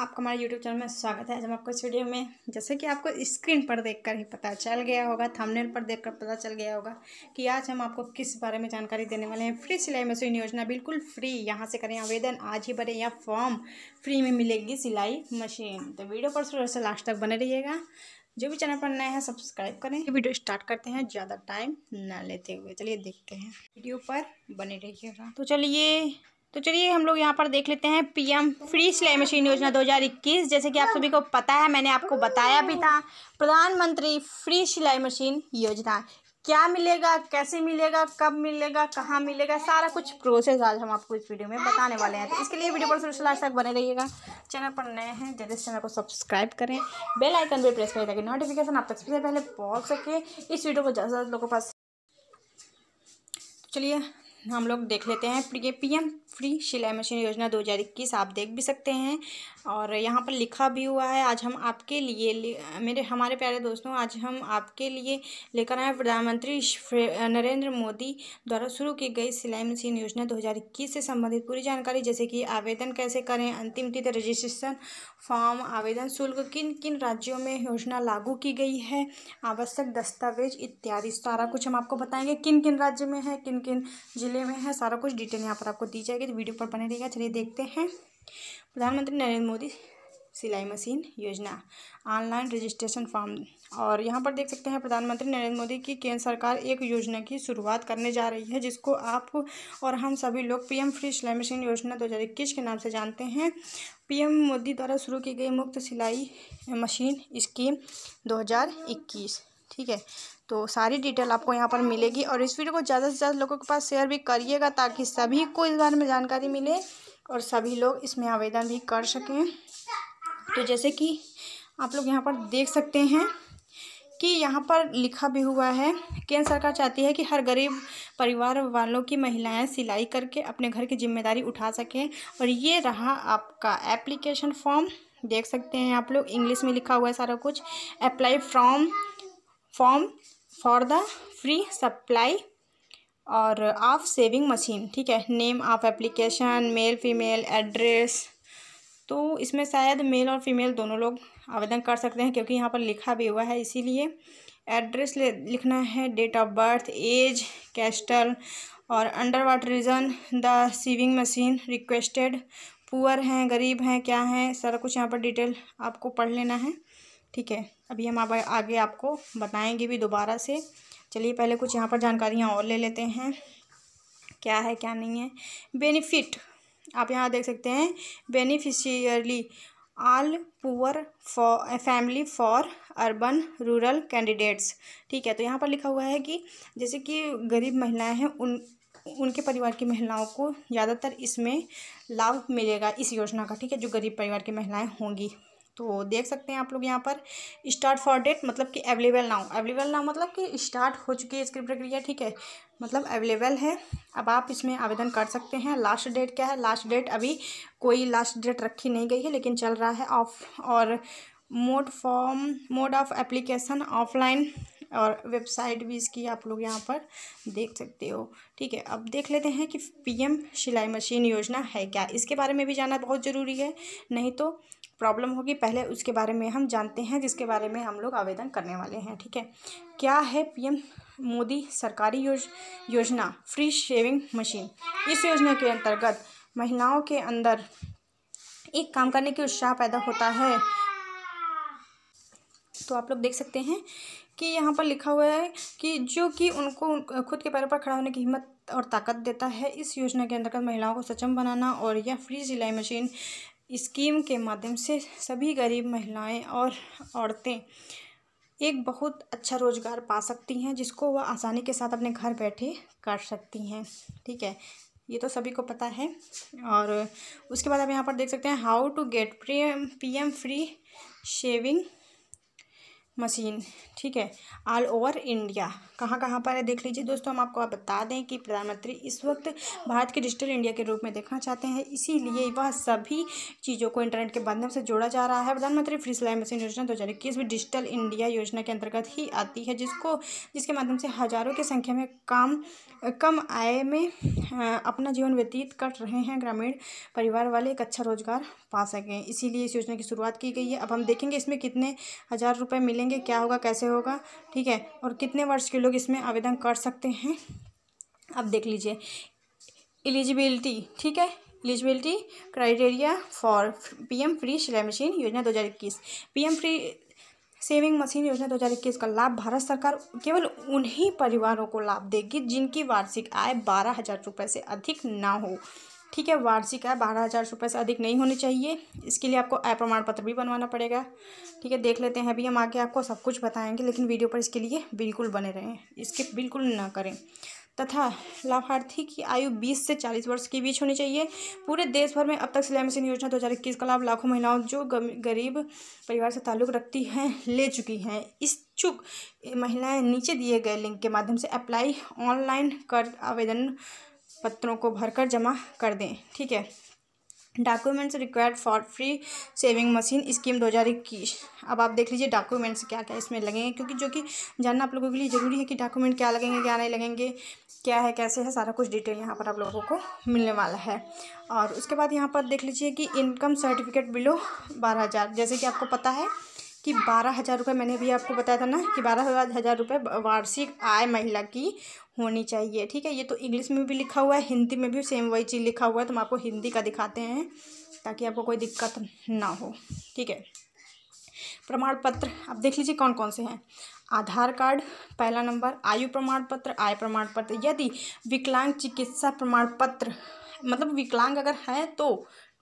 आपका हमारे YouTube channel में स्वागत है आज हम आपको इस वीडियो में जैसे कि आपको स्क्रीन पर देखकर ही पता चल गया होगा थंबनेल पर देखकर पता चल गया होगा कि आज हम आपको किस बारे में जानकारी देने वाले हैं फ्री सिलाई मशीन योजना बिल्कुल फ्री यहाँ से करें आवेदन आज ही भरें या फॉर्म फ्री में मिलेगी सिलाई मशीन तो वीडियो पर शुरू से लास्ट तक बने रहिएगा जो भी चैनल पर नए हैं सब्सक्राइब करें वीडियो स्टार्ट करते हैं ज़्यादा टाइम ना लेते हुए चलिए देखते हैं वीडियो पर बने रहिएगा तो चलिए तो चलिए हम लोग यहाँ पर देख लेते हैं पीएम फ्री सिलाई मशीन योजना 2021 जैसे कि आप सभी को पता है मैंने आपको बताया भी था प्रधानमंत्री फ्री सिलाई मशीन योजना क्या मिलेगा कैसे मिलेगा कब मिलेगा कहाँ मिलेगा सारा कुछ प्रोसेस आज हम आपको इस वीडियो में बताने वाले हैं तो इसके लिए वीडियो पर शुरू लास्ट तक बने रहिएगा चैनल पर नए हैं जैसे चैनल को सब्सक्राइब करें बेल आइकन भी प्रेस करें ताकि नोटिफिकेशन आप तक सबसे पहले पहुँच सके इस वीडियो को ज़्यादा से लोगों के पास चलिए हम लोग देख लेते हैं पी एम फ्री सिलाई मशीन योजना दो हज़ार इक्कीस आप देख भी सकते हैं और यहाँ पर लिखा भी हुआ है आज हम आपके लिए मेरे हमारे प्यारे दोस्तों आज हम आपके लिए लेकर आए प्रधानमंत्री नरेंद्र मोदी द्वारा शुरू की गई सिलाई मशीन योजना दो हज़ार इक्कीस से संबंधित पूरी जानकारी जैसे कि आवेदन कैसे करें अंतिम तिथि रजिस्ट्रेशन फॉर्म आवेदन शुल्क किन किन राज्यों में योजना लागू की गई है आवश्यक दस्तावेज इत्यादि सारा कुछ हम आपको बताएंगे किन किन राज्य में है किन किन जिले में है सारा कुछ डिटेल यहाँ पर आपको दी जाएगी जाएगी तो वीडियो पर बने रहेगा चलिए देखते हैं प्रधानमंत्री नरेंद्र मोदी सिलाई मशीन योजना ऑनलाइन रजिस्ट्रेशन फॉर्म और यहाँ पर देख सकते हैं प्रधानमंत्री नरेंद्र मोदी की केंद्र सरकार एक योजना की शुरुआत करने जा रही है जिसको आप और हम सभी लोग पीएम फ्री सिलाई मशीन योजना दो हज़ार इक्कीस के नाम से जानते हैं पीएम मोदी द्वारा शुरू की गई मुफ्त सिलाई मशीन स्कीम दो ठीक है तो सारी डिटेल आपको यहाँ पर मिलेगी और इस वीडियो को ज़्यादा से ज़्यादा लोगों के पास शेयर भी करिएगा ताकि सभी को इस बारे में जानकारी मिले और सभी लोग इसमें आवेदन भी कर सकें तो जैसे कि आप लोग यहाँ पर देख सकते हैं कि यहाँ पर लिखा भी हुआ है केंद्र सरकार चाहती है कि हर गरीब परिवार वालों की महिलाएं सिलाई करके अपने घर की जिम्मेदारी उठा सकें और ये रहा आपका एप्लीकेशन फॉर्म देख सकते हैं आप लोग इंग्लिश में लिखा हुआ है सारा कुछ apply from form for the free supply और ऑफ सेविंग मशीन ठीक है name of application male female address तो इसमें शायद मेल और फीमेल दोनों लोग आवेदन कर सकते हैं क्योंकि यहाँ पर लिखा भी हुआ है इसीलिए एड्रेस लिखना है date of birth age caste और under water reason the sewing machine requested poor हैं गरीब हैं क्या हैं सारा कुछ यहाँ पर डिटेल आपको पढ़ लेना है ठीक है अभी हम आप आगे आपको बताएंगे भी दोबारा से चलिए पहले कुछ यहाँ पर जानकारियाँ और ले लेते हैं क्या है क्या नहीं है बेनिफिट आप यहाँ देख सकते हैं beneficiary all poor for family for urban rural candidates ठीक है तो यहाँ पर लिखा हुआ है कि जैसे कि गरीब महिलाएं हैं उन उनके परिवार की महिलाओं को ज़्यादातर इसमें लाभ मिलेगा इस योजना का ठीक है जो गरीब परिवार की महिलाएं होंगी तो देख सकते हैं आप लोग यहाँ पर स्टार्ट फॉर डेट मतलब कि अवेलेबल नाउ अवेलेबल नाउ मतलब कि स्टार्ट हो चुकी है इसकी प्रक्रिया ठीक है मतलब अवेलेबल है अब आप इसमें आवेदन कर सकते हैं लास्ट डेट क्या है लास्ट डेट अभी कोई लास्ट डेट रखी नहीं गई है लेकिन चल रहा है ऑफ और mode form mode of application offline और वेबसाइट भी इसकी आप लोग यहाँ पर देख सकते हो ठीक है अब देख लेते हैं कि पीएम सिलाई मशीन योजना है क्या इसके बारे में भी जानना बहुत ज़रूरी है नहीं तो प्रॉब्लम होगी पहले उसके बारे में हम जानते हैं जिसके बारे में हम लोग आवेदन करने वाले हैं ठीक है क्या है पीएम मोदी सरकारी योज योजना फ्री शेविंग मशीन इस योजना के अंतर्गत महिलाओं के अंदर एक काम करने की उत्साह पैदा होता है तो आप लोग देख सकते हैं कि यहाँ पर लिखा हुआ है कि जो कि उनको खुद के पैरों पर खड़ा होने की हिम्मत और ताकत देता है इस योजना के अंतर्गत महिलाओं को सक्षम बनाना और यह फ्री सिलाई मशीन स्कीम के माध्यम से सभी गरीब महिलाएं और औरतें एक बहुत अच्छा रोज़गार पा सकती हैं जिसको वह आसानी के साथ अपने घर बैठे कर सकती हैं ठीक है ये तो सभी को पता है और उसके बाद आप यहाँ पर देख सकते हैं how to get P M free shaving machine ठीक है ऑल ओवर इंडिया कहाँ कहाँ पर है देख लीजिए दोस्तों हम आपको आप बता दें कि प्रधानमंत्री इस वक्त भारत के डिजिटल इंडिया के रूप में देखना चाहते हैं इसीलिए वह सभी चीज़ों को इंटरनेट के माध्यम से जोड़ा जा रहा है प्रधानमंत्री फ्री सिलाई मशीन योजना दो हज़ार इक्कीस में डिजिटल इंडिया योजना के अंतर्गत ही आती है जिसको जिसके माध्यम से हज़ारों की संख्या में काम कम आय में अपना जीवन व्यतीत कर रहे हैं ग्रामीण परिवार वाले एक अच्छा रोजगार पा सकें इसीलिए इस योजना की शुरुआत की गई है अब हम देखेंगे इसमें कितने हज़ार रुपये मिले मिलेंगे क्या होगा कैसे होगा ठीक है और कितने वर्ष के लोग इसमें आवेदन कर सकते हैं अब देख लीजिए एलिजिबिलिटी ठीक है eligibility criteria for PM free सिलाई मशीन योजना दो हज़ार इक्कीस पीएम फ्री सेविंग मशीन योजना 2021 का लाभ भारत सरकार केवल उन्हीं परिवारों को लाभ देगी जिनकी वार्षिक आय बारह हजार रुपये से अधिक ना हो ठीक है वार्षिक आय बारह हज़ार रुपये से अधिक नहीं होनी चाहिए इसके लिए आपको आय प्रमाण पत्र भी बनवाना पड़ेगा ठीक है देख लेते हैं अभी हम आगे आपको सब कुछ बताएंगे लेकिन वीडियो पर इसके लिए बिल्कुल बने रहें इसके बिल्कुल ना करें तथा लाभार्थी की आयु 20 से 40 वर्ष के बीच होनी चाहिए पूरे देश भर में अब तक सिलाई मशीन योजना दो हज़ार इक्कीस का लाभ लाखों महिलाओं जो गरीब परिवार से ताल्लुक़ रखती हैं ले चुकी हैं इच्छुक महिलाएं नीचे दिए गए लिंक के माध्यम से अप्लाई ऑनलाइन कर आवेदन पत्रों को भरकर जमा कर दें ठीक है documents required for free sewing machine scheme दो हज़ार इक्कीस अब आप देख लीजिए डॉक्यूमेंट्स क्या क्या इसमें लगेंगे क्योंकि जो कि जानना आप लोगों के लिए ज़रूरी है कि डॉक्यूमेंट क्या लगेंगे क्या नहीं लगेंगे क्या है कैसे है सारा कुछ डिटेल यहाँ पर आप लोगों को मिलने वाला है और उसके बाद यहाँ पर देख लीजिए कि इनकम सर्टिफिकेट बिलो बारह हज़ार जैसे कि आपको पता है कि बारह हज़ार रुपये मैंने भी आपको बताया था ना कि बारह हज़ार रुपये वार्षिक आय महिला की होनी चाहिए ठीक है ये तो इंग्लिश में भी लिखा हुआ है हिंदी में भी सेम वही चीज़ लिखा हुआ है तो हम आपको हिंदी का दिखाते हैं ताकि आपको कोई दिक्कत ना हो ठीक है प्रमाण पत्र आप देख लीजिए कौन कौन से हैं आधार कार्ड पहला नंबर आयु प्रमाण पत्र आय प्रमाण पत्र यदि विकलांग चिकित्सा प्रमाण पत्र मतलब विकलांग अगर है तो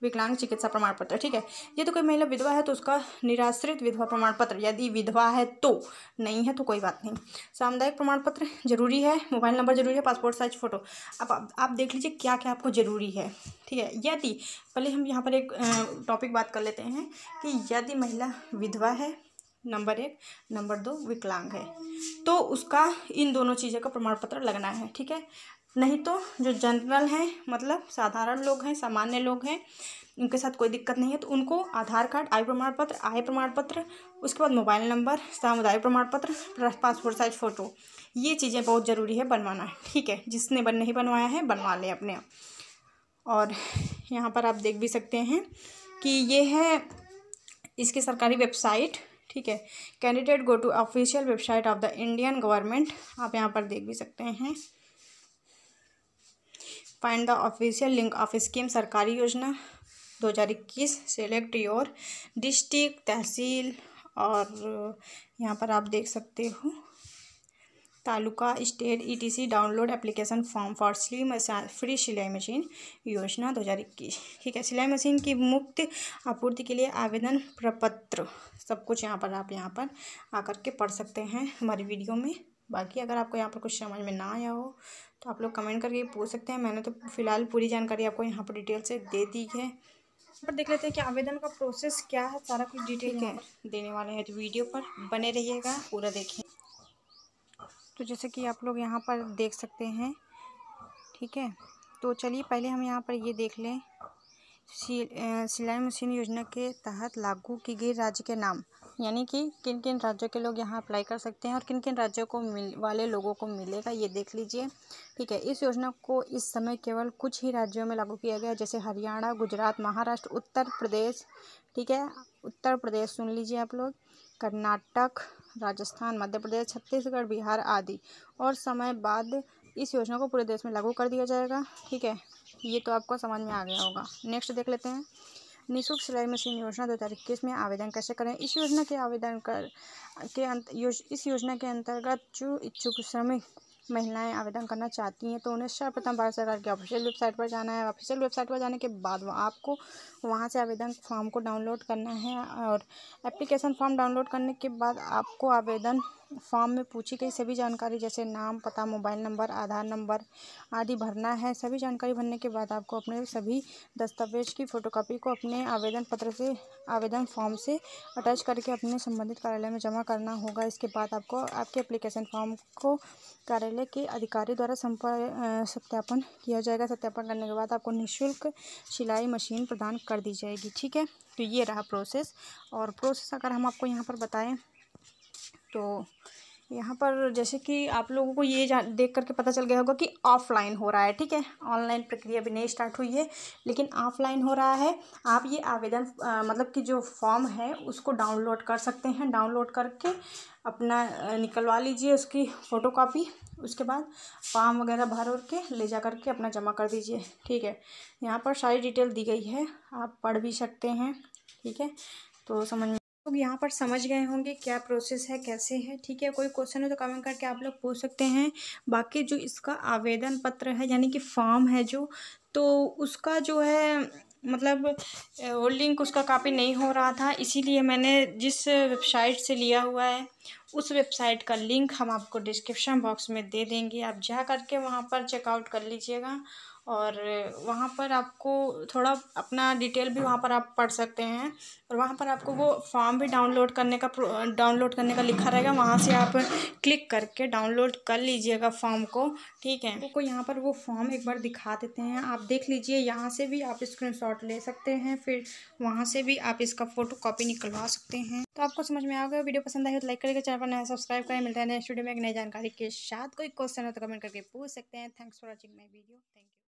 विकलांग चिकित्सा प्रमाण पत्र ठीक है यदि कोई महिला विधवा है तो उसका निराश्रित विधवा प्रमाण पत्र यदि विधवा है तो नहीं है तो कोई बात नहीं सामुदायिक प्रमाण पत्र जरूरी है मोबाइल नंबर जरूरी है पासपोर्ट साइज फ़ोटो अब आप, आप देख लीजिए क्या क्या आपको ज़रूरी है ठीक है यदि पहले हम यहाँ पर एक टॉपिक बात कर लेते हैं कि यदि महिला विधवा है नंबर एक नंबर दो विकलांग है तो उसका इन दोनों चीज़ों का प्रमाण पत्र लगना है ठीक है नहीं तो जो जनरल हैं मतलब साधारण लोग हैं सामान्य लोग हैं उनके साथ कोई दिक्कत नहीं है तो उनको आधार कार्ड आय प्रमाण पत्र आय प्रमाण पत्र उसके बाद मोबाइल नंबर सामुदायिक प्रमाण पत्र पासपोर्ट साइज फ़ोटो ये चीज़ें बहुत ज़रूरी है बनवाना ठीक है जिसने बन नहीं बनवाया है बनवा लें अपने आप और यहाँ पर आप देख भी सकते हैं कि ये है इसकी सरकारी वेबसाइट ठीक है candidate go to official website of the Indian government आप यहाँ पर देख भी सकते हैं find the official link of scheme सरकारी योजना दो हज़ार इक्कीस सेलेक्ट योर डिस्ट्रिक्ट तहसील और uh, यहाँ पर आप देख सकते हो taluka state etc download application form for सिलाई मशीन फ्री सिलाई मशीन योजना दो हज़ार इक्कीस ठीक है सिलाई मशीन की मुफ्त आपूर्ति के लिए आवेदन प्रपत्र सब कुछ यहाँ पर आप यहाँ पर आकर के पढ़ सकते हैं हमारी वीडियो में बाकी अगर आपको यहाँ पर कुछ समझ में ना आया हो तो आप लोग कमेंट करके पूछ सकते हैं मैंने तो फ़िलहाल पूरी जानकारी आपको यहाँ पर डिटेल से दे दी है पर देख लेते हैं कि आवेदन का प्रोसेस क्या है सारा कुछ डिटेल है देने वाले हैं तो वीडियो पर बने रहिएगा पूरा देखें तो जैसे कि आप लोग यहाँ पर देख सकते हैं ठीक है तो चलिए पहले हम यहाँ पर ये देख लें सिलाई मशीन योजना के तहत लागू की गई राज्य के नाम यानी कि किन किन राज्यों के लोग यहाँ अप्लाई कर सकते हैं और किन किन राज्यों को मिल वाले लोगों को मिलेगा ये देख लीजिए ठीक है इस योजना को इस समय केवल कुछ ही राज्यों में लागू किया गया जैसे हरियाणा गुजरात महाराष्ट्र उत्तर प्रदेश ठीक है उत्तर प्रदेश सुन लीजिए आप लोग कर्नाटक राजस्थान मध्य प्रदेश छत्तीसगढ़ बिहार आदि और समय बाद इस योजना को पूरे देश में लागू कर दिया जाएगा ठीक है ये तो आपको समझ में आ गया होगा नेक्स्ट देख लेते हैं निःशुल्क सिलाई मशीन योजना दो हज़ार इक्कीस में आवेदन कैसे करें इस योजना के आवेदन कर के अंत योज, इस योजना के अंतर्गत जो इच्छुक श्रमिक महिलाएं आवेदन करना चाहती हैं तो उन्हें सर्वप्रथम भारत सरकार की ऑफिशियल वेबसाइट पर जाना है ऑफिशियल वेबसाइट पर जाने के बाद आपको वहाँ से आवेदन फॉर्म को डाउनलोड करना है और एप्लीकेशन फॉर्म डाउनलोड करने के बाद आपको आवेदन फॉर्म में पूछी गई सभी जानकारी जैसे नाम पता मोबाइल नंबर आधार नंबर आदि भरना है सभी जानकारी भरने के बाद आपको अपने सभी दस्तावेज की फ़ोटोकॉपी को अपने आवेदन पत्र से आवेदन फॉर्म से अटैच करके अपने संबंधित कार्यालय में जमा करना होगा इसके बाद आपको आपके एप्लीकेशन फॉर्म को कार्यालय के अधिकारी द्वारा सत्यापन किया जाएगा सत्यापन करने के बाद आपको निःशुल्क सिलाई मशीन प्रदान कर दी जाएगी ठीक है तो ये रहा प्रोसेस और प्रोसेस अगर हम आपको यहाँ पर बताएं तो यहाँ पर जैसे कि आप लोगों को ये जान देख करके पता चल गया होगा कि ऑफ़लाइन हो रहा है ठीक है ऑनलाइन प्रक्रिया भी नहीं स्टार्ट हुई है लेकिन ऑफ़लाइन हो रहा है आप ये आवेदन आ, मतलब कि जो फॉर्म है उसको डाउनलोड कर सकते हैं डाउनलोड करके अपना निकलवा लीजिए उसकी फ़ोटो कापी उसके बाद फॉर्म वगैरह भर उर के ले जा करके अपना जमा कर दीजिए ठीक है यहाँ पर सारी डिटेल दी गई है आप पढ़ भी सकते हैं ठीक है तो समझ लोग यहाँ पर समझ गए होंगे क्या प्रोसेस है कैसे है ठीक है कोई क्वेश्चन हो तो कमेंट करके आप लोग पूछ सकते हैं बाकी जो इसका आवेदन पत्र है यानी कि फॉर्म है जो तो उसका जो है मतलब होल्डिंग उसका कापी नहीं हो रहा था इसीलिए मैंने जिस वेबसाइट से लिया हुआ है उस वेबसाइट का लिंक हम आपको डिस्क्रिप्शन बॉक्स में दे देंगे आप जा करके वहाँ पर चेकआउट कर लीजिएगा और वहाँ पर आपको थोड़ा अपना डिटेल भी वहाँ पर आप पढ़ सकते हैं और वहाँ पर आपको वो फॉर्म भी डाउनलोड करने का डाउनलोड करने का लिखा रहेगा वहाँ से आप क्लिक करके डाउनलोड कर लीजिएगा फॉर्म को ठीक है आपको यहाँ पर वो फॉर्म एक बार दिखा देते हैं आप देख लीजिए यहाँ से भी आप स्क्रीन ले सकते हैं फिर वहाँ से भी आप इसका फ़ोटो कॉपी निकलवा सकते हैं तो आपको समझ में आ गया वीडियो पसंद आए तो लाइक करेगा चैनल पर नया सब्सक्राइब करें मिलता है नेक्स्ट वीडियो में एक नई जानकारी के साथ कोई क्वेश्चन हो तो कमेंट करके पूछ सकते हैं thanks for watching my video thank you